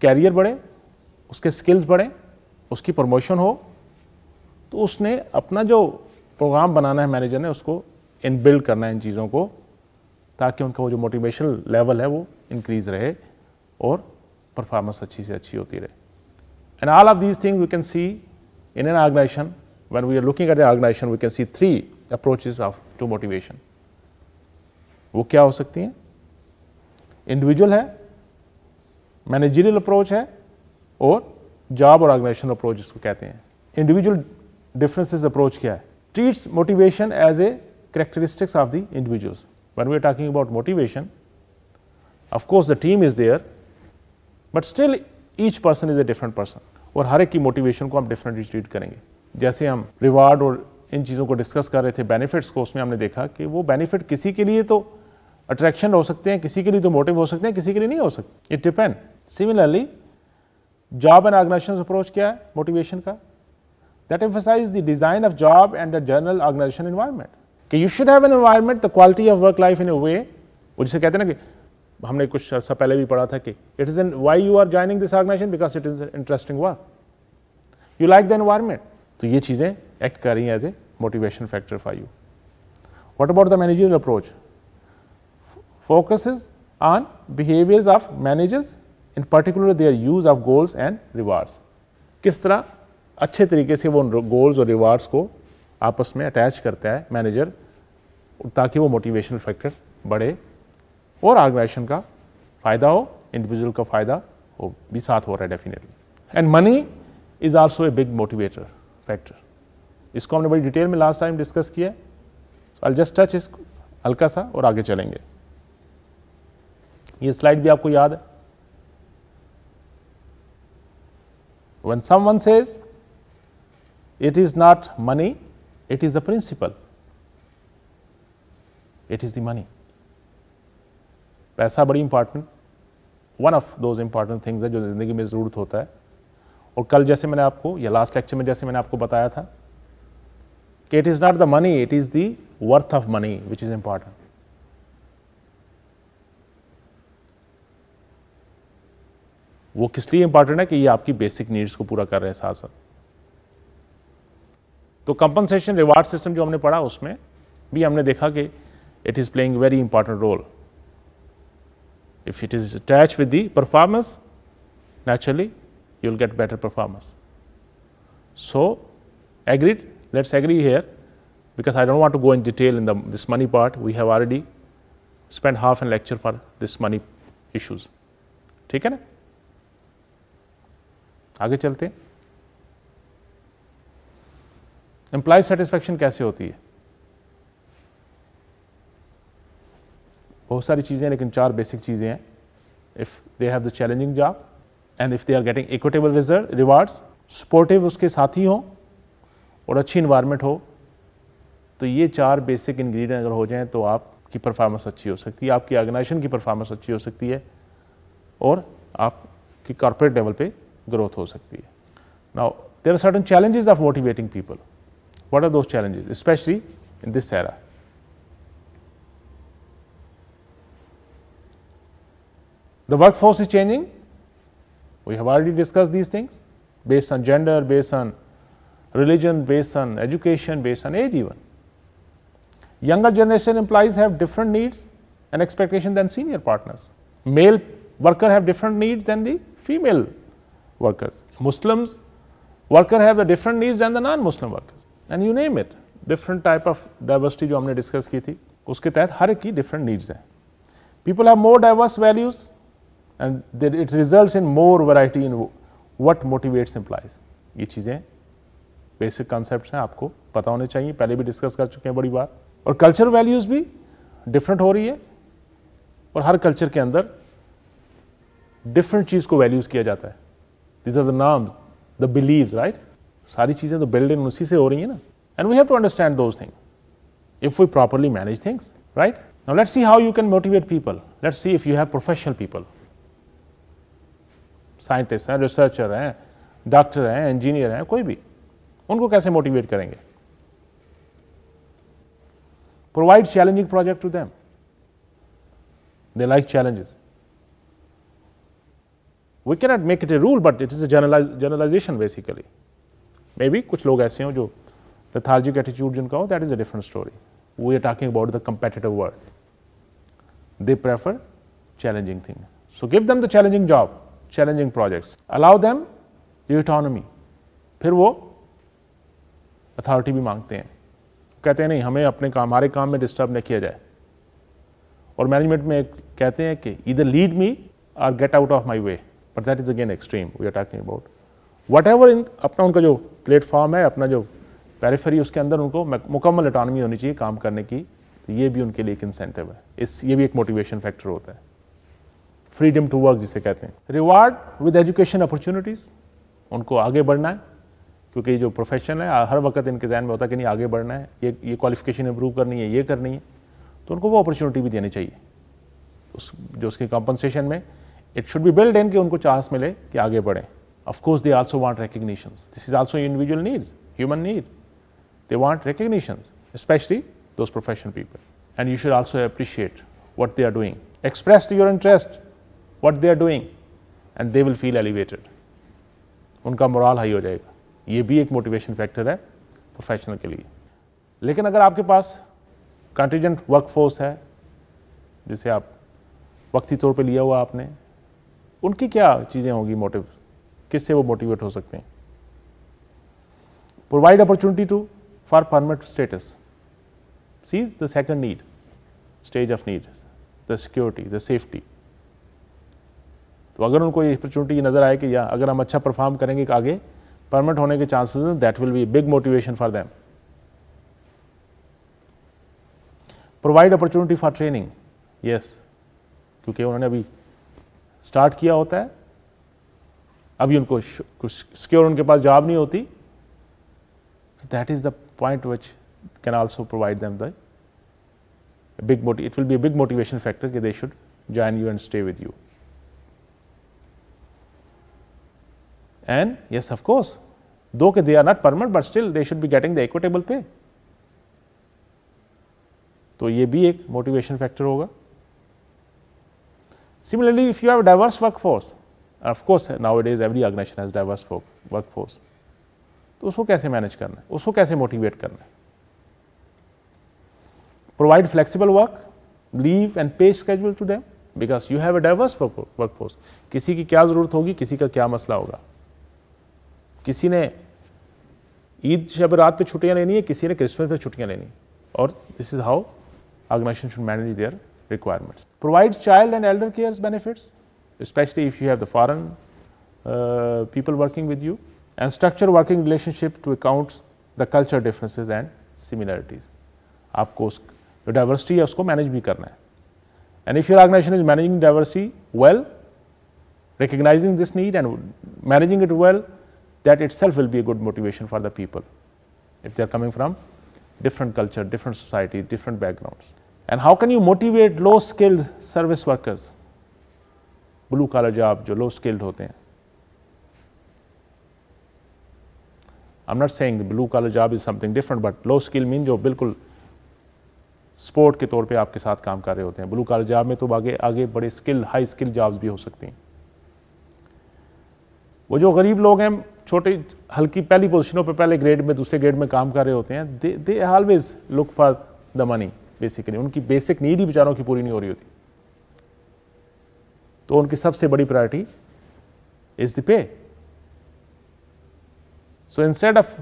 कैरियर बढ़े उसके स्किल्स बढ़ें उसकी प्रमोशन हो तो उसने अपना जो प्रोग्राम बनाना है मैनेजर ने उसको इन बिल्ड करना है इन चीज़ों को ताकि उनका वो जो मोटिवेशनल लेवल है वो इंक्रीज रहे और परफॉर्मेंस अच्छी से अच्छी होती रहे and all of these thing we can see in an organization when we are looking at an organization we can see three approaches of to motivation वो क्या हो सकती हैं इंडिविजुअल है मैनेजरियल अप्रोच है और जॉब और ऑर्गेनाइजेशन अप्रोच इसको कहते हैं इंडिविजुअल डिफरेंसेस अप्रोच क्या है treats motivation as a characteristics of the individuals one we are talking about motivation of course the team is there but still each person is is different person और हर एक की motivation को हम differently treat करेंगे जैसे हम रिवार्ड और इन चीज़ों को डिस्कस कर रहे थे बेनिफिट्स को उसमें हमने देखा कि वो बेनिफिट किसी के लिए तो अट्रैक्शन हो सकते हैं किसी के लिए तो मोटिव हो सकते हैं किसी के लिए नहीं हो सकते it depend similarly job and organization approach क्या है मोटिवेशन का that emphasizes the design of job and the general organization environment कि you should have an environment the quality of work life in a way वो जिसे कहते हैं ना कि हमने कुछ अर्सा पहले भी पढ़ा था कि it is an why you are joining this organization because it is interesting work you like the environment तो ये चीज़ें एक्ट कर रही हैं as a motivation factor for you what about the manager approach focus is on behaviours of managers in particular their use of goals and rewards किस तरह अच्छे तरीके से वो उन गोल्स और रिवार्ड्स को आपस में अटैच करता है मैनेजर ताकि वो मोटिवेशनल फैक्टर बढ़े और ऑर्गेनाइजेशन का फ़ायदा हो इंडिविजुअल का फ़ायदा हो भी साथ हो रहा है definitely and money is also a big motivator factor इसको हमने बड़ी डिटेल में लास्ट टाइम डिस्कस किया आई जस्ट टच इस हल्का सा और आगे चलेंगे ये स्लाइड भी आपको याद है When someone says it is not money, it is the principle, it is the money. पैसा बड़ी important one of those important things है जो ज़िंदगी में ज़रूरत होता है और कल जैसे मैंने आपको या लास्ट लेक्चर में जैसे मैंने आपको बताया था कि it is not the money it is the worth of money which is important वो किस लिए इंपॉर्टेंट है कि ये आपकी बेसिक नीड्स को पूरा कर रहे हैं साथ साथ तो कंपनसेशन रिवार्ड सिस्टम जो हमने पढ़ा उसमें भी हमने देखा कि it is playing very important role if it is attach with the performance naturally you will get better performance so agreed let's agree here because I don't want to go in detail in this money part we have already spend half an lecture for this money issues ठीक है ना आगे चलते employ satisfaction कैसे होती है बहुत सारी चीज़ें लेकिन चार बेसिक चीज़ें हैं if they have the challenging job and if they are getting equitable rewards supportive उसके साथी हों और अच्छी इन्वायरमेंट हो तो ये चार बेसिक इंग्रेडिएंट अगर हो जाएं तो आपकी परफॉर्मेंस अच्छी हो सकती है आपकी ऑर्गेनाइजेशन की परफॉर्मेंस अच्छी हो सकती है और आपकी कॉरपोरेट लेवल पे ग्रोथ हो सकती है now there are certain challenges of motivating people what are those challenges especially in this era the workforce is changing we have already discussed these things based on gender based on religion based on education based on age even younger generation employees have different needs and expectations than senior partners male workers have different needs than the female workers. Muslims worker have the different needs than the non-Muslim workers and you name it. Different type of diversity जो हमने discuss की थी उसके तहत हर की different needs हैं. People have more diverse values and it results in more variety in what motivates implies. ये चीज़ें basic concepts हैं आपको पता होने चाहिए पहले भी discuss कर चुके हैं बड़ी बार और culture values भी different हो रही है और हर culture के अंदर different चीज़ को values किया जाता है these are the norms, the beliefs, right? Sari cheeze the build in usi se ho And we have to understand those things if we properly manage things, right? Now let's see how you can motivate people. Let's see if you have professional people. Scientists, hai, researcher, hai, doctor, hai, engineer, hai, koi bhi. Unko kaise motivate karenge? Provide challenging project to them. They like challenges. We cannot make it a rule but it is a generalization basically may be कुछ लोग ऐसे हों जो lethargic attitude जिनका हो that is a different story we are talking about the competitive world they prefer challenging thing. So give them the challenging job, challenging projects. Allow them the autonomy. फिर वो authority भी मांगते हैं कहते हैं नहीं हमें अपने काम हमारे काम में डिस्टर्ब नहीं किया जाए और मैनेजमेंट में कहते हैं कि इधर लीड मी और get out of my way but that is again extreme we are talking about whatever in अपना उनका जो प्लेटफॉर्म है अपना जो पेरिफेरी उसके अंदर उनको मुकम्मल अटानमी होनी चाहिए काम करने की तो ये भी उनके लिए एक इंसेंटिव है इस ये भी एक मोटिवेशन फैक्टर होता है फ्रीडम टू वर्क जिसे कहते हैं रिवार्ड विद एजुकेशन अपॉर्चुनिटीज़ उनको आगे बढ़ना है क्योंकि ये जो प्रोफेशन है हर वक्त इनके जहन में होता है कि नहीं आगे बढ़ना है ये ये क्वालिफिकेशन इंप्रूव करनी है ये करनी है तो उनको वो अपॉर्चुनिटी भी देनी चाहिए उस जो उसकी कॉम्पनसेशन में it should be build in कि उनको चांस मिले कि आगे बढ़े of course they also want recognition this is also individual needs human need they want recognition specially to professional people and you should also appreciate what they are doing express your interest what they are doing and they will feel elevated उनका morale high हो जाएगा ये भी एक motivation factor है professional के लिए लेकिन अगर आपके पास कंटीजेंट वर्क फोर्स है जिसे आप वक्ती तौर पे लिया हुआ आपने उनकी क्या चीज़ें होंगी मोटिव किससे वो मोटिवेट हो सकते हैं provide opportunity to for permanent status see the second need stage of need the security the safety तो अगर उनको ये अपॉर्चुनिटी नज़र आए कि या अगर हम अच्छा परफॉर्म करेंगे आगे परमानेंट होने के chances that will be big motivation for them provide opportunity for training yes क्योंकि उन्होंने अभी स्टार्ट किया होता है अभी उनको कुछ सिक्योर उनके पास जॉब नहीं होती that is the point which can also provide them dig big it will be a big motivation factor कि they should join you and stay with you and yes of course though के they are not permanent but still they should be getting the equitable pay तो ये भी एक motivation factor होगा Similarly, if you have diverse workforce, of course nowadays every organization has diverse workforce, तो उसको कैसे manage करना है उसको कैसे मोटिवेट करना है provide flexible work leave and pay schedule to them because you have a diverse force किसी की क्या जरूरत होगी किसी का क्या मसला होगा किसी ने ईद शब रात पे छुट्टियां लेनी है किसी ने क्रिसमस पे छुट्टियां लेनी और this is how organization should manage their requirements. provide child and elder cares benefits, especially if you have the foreign uh, people working with you and structure working relationship to account the culture differences and similarities. Of course, diversity of उसको manage भी करना है and if your organization is managing diversity well, recognizing this need and managing it well, that itself will be a good motivation for the people if they are coming from different culture, different society, different backgrounds. And how can you motivate low skilled service workers blue collar job जो low skilled होते हैं I am not saying blue collar job is something different but low skill mean जो बिल्कुल sport के तौर पे आपके साथ काम कर रहे होते हैं ब्लू कॉलर जॉब में तो आगे आगे बड़े स्किल हाई स्किल जॉब्स भी हो सकती हैं वो जो गरीब लोग हैं छोटे हल्की पहली पोजिशनों पे पहले ग्रेड में दूसरे ग्रेड में काम कर रहे होते हैं they they always look for the money basically उनकी बेसिक नीड ही बेचारों की पूरी नहीं हो रही होती तो उनकी सबसे बड़ी priority is the pay so instead of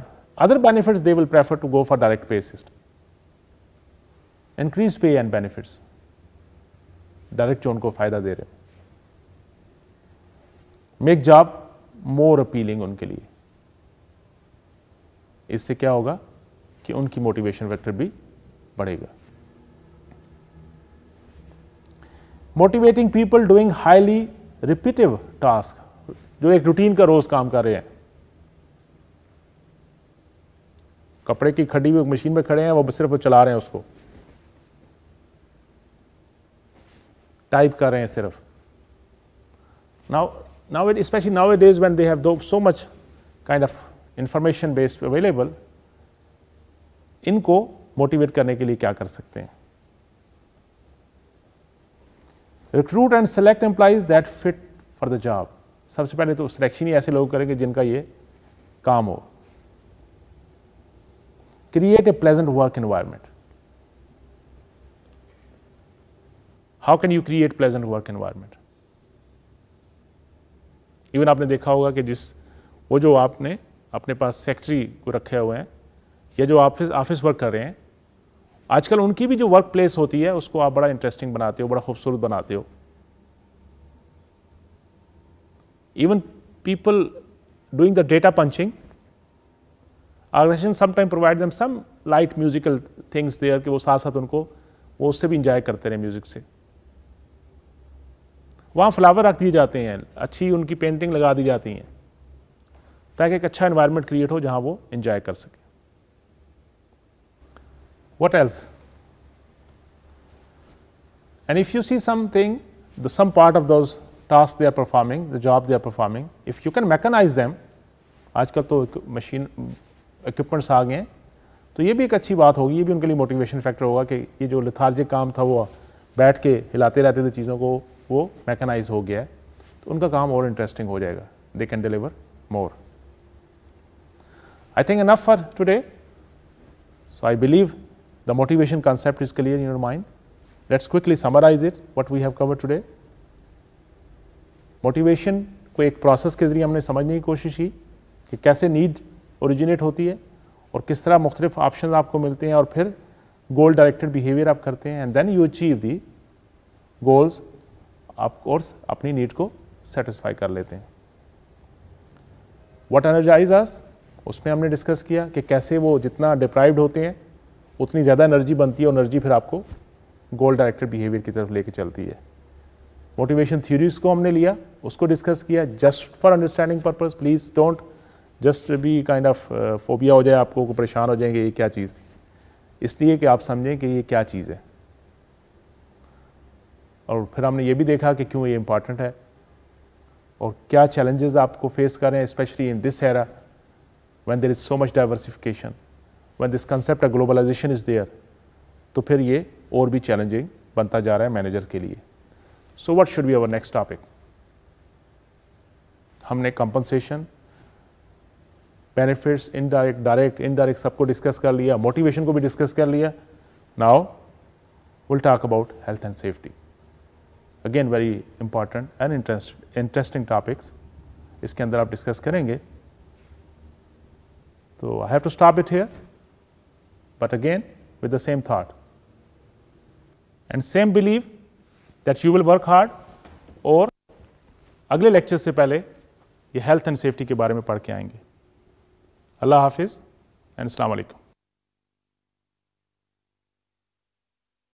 other benefits they will prefer to go for direct pay system increase pay and benefits direct जो उनको फायदा दे रहे मेक जॉब मोर अपीलिंग उनके लिए इससे क्या होगा कि उनकी मोटिवेशन फैक्टर भी बढ़ेगा motivating people doing highly repetitive task जो एक रूटीन का रोज काम कर रहे हैं कपड़े की खड़ी हुई मशीन में खड़े हैं वो सिर्फ वो चला रहे हैं उसको टाइप कर रहे हैं सिर्फ now now it specially now it is when they have though so much kind of information based available इनको मोटिवेट करने के लिए क्या कर सकते हैं recruit and select employees that fit for the job सबसे पहले तो सिलेक्शन ही ऐसे लोग करेंगे जिनका ये काम हो create a pleasant work environment how can you create pleasant work environment even आपने देखा होगा कि जिस वो जो आपने अपने पास सेक्रेटरी को रखे हुए हैं या जो ऑफिस ऑफिस वर्क कर रहे हैं आजकल उनकी भी जो वर्क प्लेस होती है उसको आप बड़ा इंटरेस्टिंग बनाते हो बड़ा खूबसूरत बनाते हो even people doing the data punching organizations sometimes provide them some light musical things there कि वो साथ साथ उनको वो उससे भी इंजॉय करते रहे म्यूजिक से वहाँ फ्लावर रख दिए जाते हैं अच्छी उनकी पेंटिंग लगा दी जाती हैं ताकि एक अच्छा इन्वायरमेंट क्रिएट हो जहाँ वो इन्जॉय कर सकें What else? And if you see something, the some part of those tasks they are performing, the job they are performing, if you can mechanize them, आजकल तो मशीन इक्विपमेंट्स आ गए हैं तो ये भी एक अच्छी बात होगी ये भी उनके लिए मोटिवेशन फैक्टर होगा कि ये जो लिथार्जिक काम था वो बैठ के हिलाते रहते थे चीज़ों को वो मैकेनाइज हो गया है तो उनका काम और इंटरेस्टिंग हो जाएगा they can deliver more I think enough for today so I believe The motivation concept is clear in your mind. Let us quickly summarize it, what we have covered today. Motivation को एक process के ज़रिए हमने समझने की कोशिश की कि कैसे नीड ओरिजिनेट होती है और किस तरह मुख्तलिफ ऑप्शन आपको मिलते हैं और फिर गोल डायरेक्टेड बिहेवियर आप करते हैं and then you achieve the goals आप कोर्स अपनी नीड को सेटिस्फाई कर लेते हैं वट एनर्जाइज अस उसमें हमने डिस्कस किया कि कैसे वो जितना डिप्राइव्ड होते हैं उतनी ज़्यादा एनर्जी बनती है और एनर्जी फिर आपको गोल डायरेक्टेड बिहेवियर की तरफ लेके चलती है मोटिवेशन थ्योरीज को हमने लिया उसको डिस्कस किया just for understanding purpose please don't just भी काइंड ऑफ फोबिया हो जाए आपको परेशान हो जाएंगे ये क्या चीज़ थी इसलिए कि आप समझें कि ये क्या चीज़ है और फिर हमने ये भी देखा कि क्यों ये इम्पॉर्टेंट है और क्या चैलेंजेस आपको फेस कर रहे हैं specially in this era when there is so much diversification one this concept globalization is there तो फिर ये और भी चैलेंजिंग बनता जा रहा है मैनेजर के लिए so what should be our next topic हमने compensation benefits indirect direct indirect सबको डिस्कस कर लिया मोटिवेशन को भी डिस्कस कर लिया now will talk about health and safety again very important and interest interesting topics इसके अंदर आप डिस्कस करेंगे तो I have to stop it here but again with the same thought and same belief that you will work hard or agle lecture se pehle ye health and safety ke bare mein padh ke aayenge allah hafiz and assalam alaikum